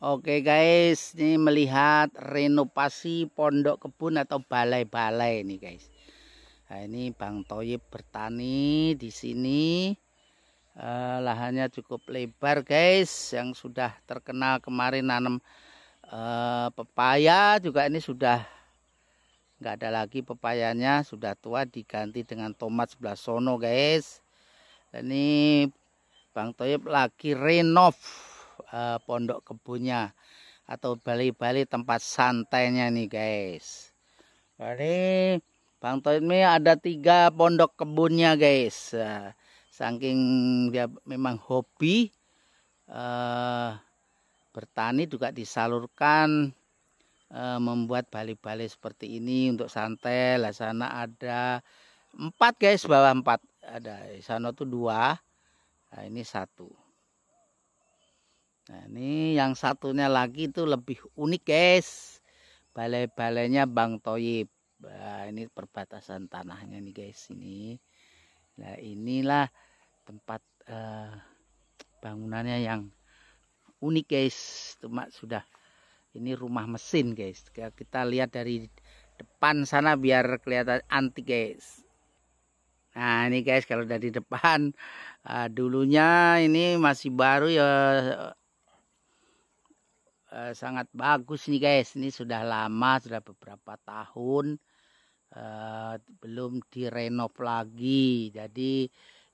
Oke guys, ini melihat renovasi pondok kebun atau balai-balai ini guys. Nah, ini Bang Toyib bertani di sini. Uh, lahannya cukup lebar guys, yang sudah terkenal kemarin nanam uh, pepaya juga ini sudah nggak ada lagi pepayanya, sudah tua diganti dengan tomat sebelah sono guys. ini Bang Toyib lagi renov uh, pondok kebunnya atau Bali-Bali tempat santainya nih guys. Jadi Bang Toit ada tiga pondok kebunnya guys. Eh, saking dia memang hobi uh, bertani juga disalurkan uh, membuat Bali-Bali seperti ini untuk santai. Lah sana ada empat guys bawah empat ada di sana tuh dua nah, ini satu Nah ini yang satunya lagi itu lebih unik guys. Balai-balainya Bang Toyib. Nah, ini perbatasan tanahnya nih guys ini. Nah inilah tempat uh, bangunannya yang unik guys. Cuma sudah ini rumah mesin guys. Kita lihat dari depan sana biar kelihatan antik guys. Nah ini guys kalau dari depan uh, dulunya ini masih baru ya Eh, sangat bagus nih guys. Ini sudah lama, sudah beberapa tahun uh, belum direnov lagi. Jadi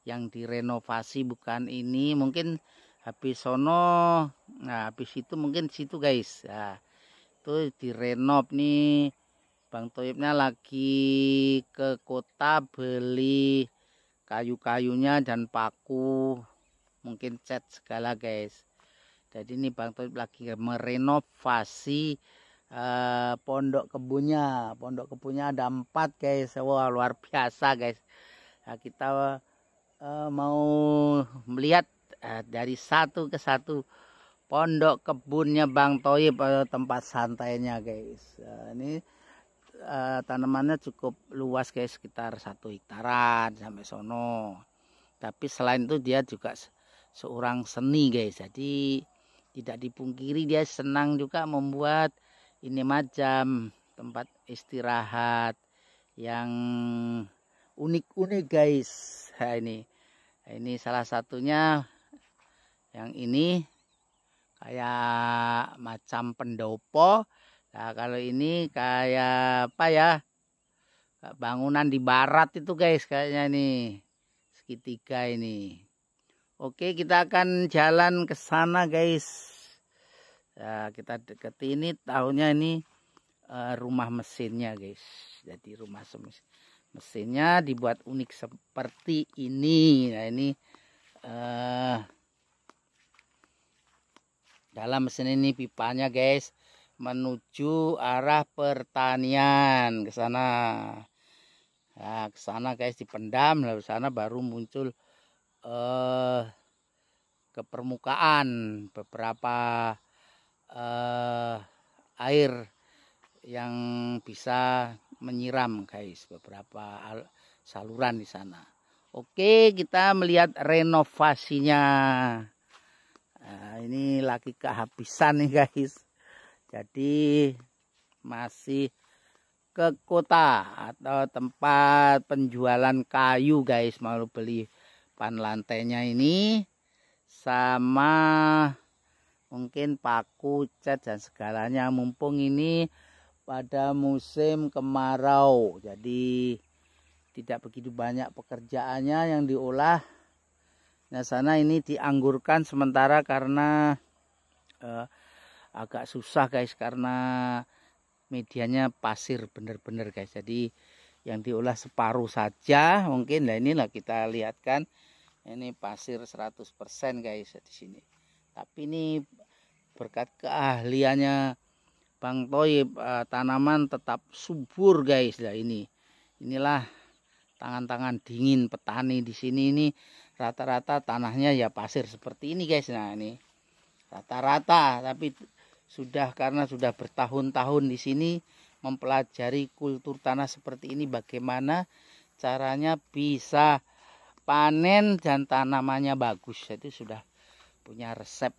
yang direnovasi bukan ini, mungkin habis sono, nah habis itu mungkin situ guys. Nah, itu direnov nih. Bang Toibnya lagi ke kota beli kayu-kayunya dan paku mungkin cat segala guys jadi ini Bang Toib lagi merenovasi uh, pondok kebunnya pondok kebunnya ada empat guys wah luar biasa guys nah, kita uh, mau melihat uh, dari satu ke satu pondok kebunnya Bang Toib uh, tempat santainya guys uh, ini uh, tanamannya cukup luas guys sekitar satu hektaran sampai sono tapi selain itu dia juga seorang seni guys jadi tidak dipungkiri dia senang juga membuat ini macam tempat istirahat yang unik-unik guys nah, ini ini salah satunya yang ini kayak macam pendopo nah kalau ini kayak apa ya bangunan di barat itu guys kayaknya ini segitiga ini Oke, kita akan jalan ke sana, guys. Ya, kita deketin. ini tahunnya ini uh, rumah mesinnya, guys. Jadi rumah mesinnya dibuat unik seperti ini. Nah, ini uh, dalam mesin ini pipanya, guys, menuju arah pertanian ke sana. Nah, ke sana guys dipendam, lalu sana baru muncul eh, ke permukaan beberapa eh, air yang bisa menyiram guys beberapa saluran di sana. Oke kita melihat renovasinya. Nah, ini lagi kehabisan nih guys. Jadi masih ke kota atau tempat penjualan kayu guys mau beli papan lantainya ini sama mungkin paku cat dan segalanya mumpung ini pada musim kemarau jadi tidak begitu banyak pekerjaannya yang diolah nah sana ini dianggurkan sementara karena eh, agak susah guys karena medianya pasir bener-bener guys jadi yang diolah separuh saja mungkin nah inilah kita lihatkan ini pasir 100% guys di sini tapi ini berkat keahliannya Bang Toib uh, tanaman tetap subur guys ya ini inilah tangan-tangan dingin petani di sini ini rata-rata tanahnya ya pasir seperti ini guys nah ini rata-rata tapi sudah karena sudah bertahun-tahun di sini mempelajari kultur tanah seperti ini bagaimana caranya bisa panen dan tanamannya bagus itu sudah punya resep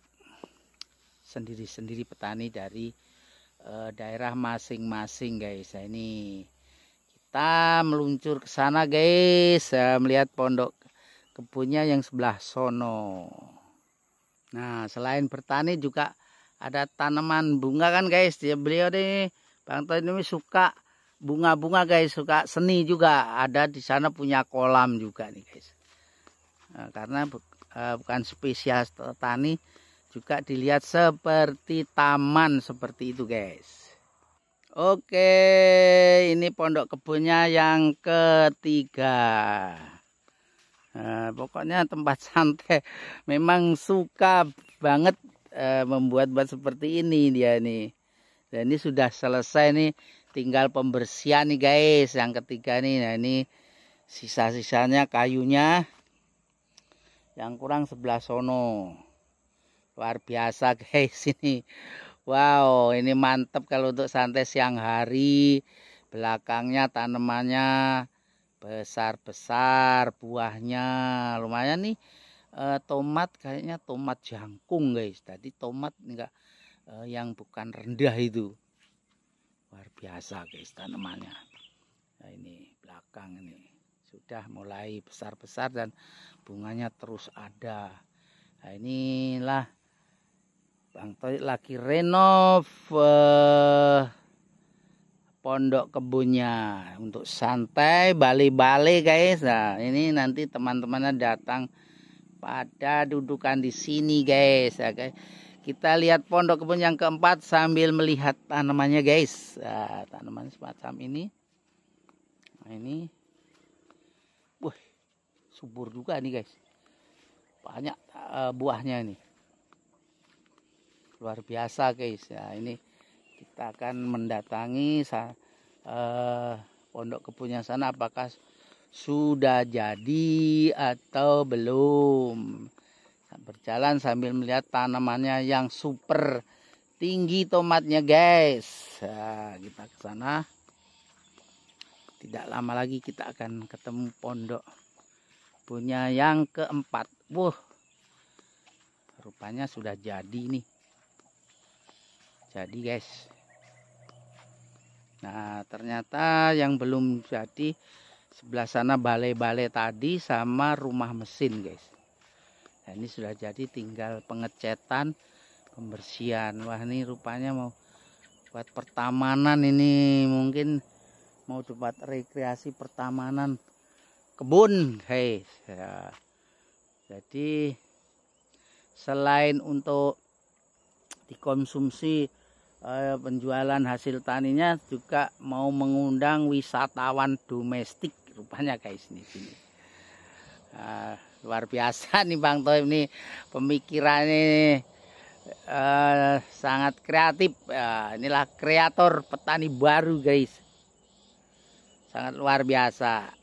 sendiri-sendiri petani dari e, daerah masing-masing guys nah, ini kita meluncur ke sana guys e, melihat pondok kebunnya yang sebelah sono nah selain bertani juga ada tanaman bunga kan guys dia beliau nih Bang Tony ini suka bunga-bunga guys suka seni juga ada di sana punya kolam juga nih guys Eh, karena eh, bukan spesies tani juga dilihat seperti taman seperti itu guys oke ini pondok kebunnya yang ketiga nah, pokoknya tempat santai memang suka banget membuat-buat seperti ini dia nih dan ini sudah selesai nih tinggal pembersihan nih guys yang ketiga nih nah ini sisa-sisanya kayunya yang kurang sebelah sono luar biasa guys ini wow ini mantep kalau untuk santai siang hari belakangnya tanamannya besar-besar buahnya lumayan nih e, tomat kayaknya tomat jangkung guys tadi tomat enggak e, yang bukan rendah itu luar biasa guys tanamannya nah, ini belakang ini sudah mulai besar-besar dan bunganya terus ada nah inilah Bang Toyik lagi renov eh, pondok kebunnya untuk santai balik-balik guys nah ini nanti teman-temannya datang pada dudukan di sini guys ya guys kita lihat pondok kebun yang keempat sambil melihat tanamannya guys nah, tanaman semacam ini nah, ini Wah, subur juga nih guys. Banyak uh, buahnya ini. Luar biasa guys. Ya, ini kita akan mendatangi uh, pondok kebunnya sana apakah sudah jadi atau belum. Berjalan sambil melihat tanamannya yang super tinggi tomatnya guys. Nah, kita ke sana tidak lama lagi kita akan ketemu pondok punya yang keempat wuh rupanya sudah jadi nih jadi guys nah ternyata yang belum jadi sebelah sana balai-balai tadi sama rumah mesin guys nah, ini sudah jadi tinggal pengecetan pembersihan wah ini rupanya mau buat pertamanan ini mungkin mau tempat rekreasi pertamanan kebun guys ya. jadi selain untuk dikonsumsi eh, penjualan hasil taninya juga mau mengundang wisatawan domestik rupanya guys ini sini nah, luar biasa nih Bang Toib nih pemikirannya nih, eh, sangat kreatif uh, inilah kreator petani baru guys sangat luar biasa